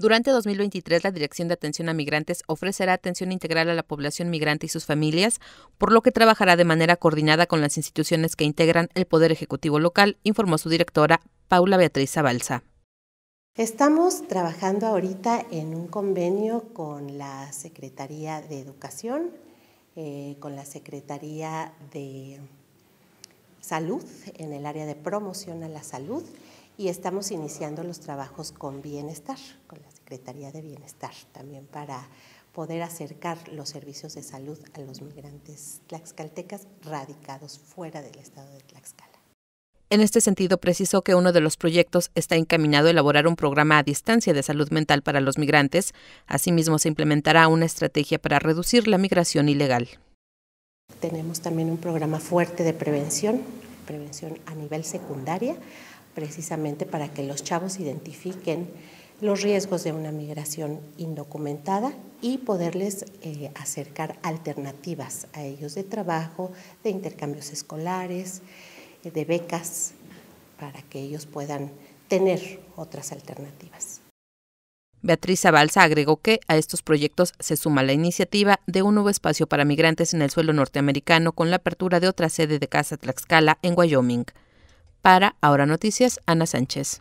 Durante 2023, la Dirección de Atención a Migrantes ofrecerá atención integral a la población migrante y sus familias, por lo que trabajará de manera coordinada con las instituciones que integran el Poder Ejecutivo local, informó su directora, Paula Beatriz Zabalza. Estamos trabajando ahorita en un convenio con la Secretaría de Educación, eh, con la Secretaría de Salud, en el área de promoción a la salud, y estamos iniciando los trabajos con bienestar, con la Secretaría de Bienestar, también para poder acercar los servicios de salud a los migrantes tlaxcaltecas radicados fuera del estado de Tlaxcala. En este sentido, precisó que uno de los proyectos está encaminado a elaborar un programa a distancia de salud mental para los migrantes. Asimismo, se implementará una estrategia para reducir la migración ilegal. Tenemos también un programa fuerte de prevención prevención a nivel secundaria, precisamente para que los chavos identifiquen los riesgos de una migración indocumentada y poderles eh, acercar alternativas a ellos de trabajo, de intercambios escolares, eh, de becas, para que ellos puedan tener otras alternativas. Beatriz Abalza agregó que a estos proyectos se suma la iniciativa de un nuevo espacio para migrantes en el suelo norteamericano con la apertura de otra sede de Casa Tlaxcala en Wyoming. Para Ahora Noticias, Ana Sánchez.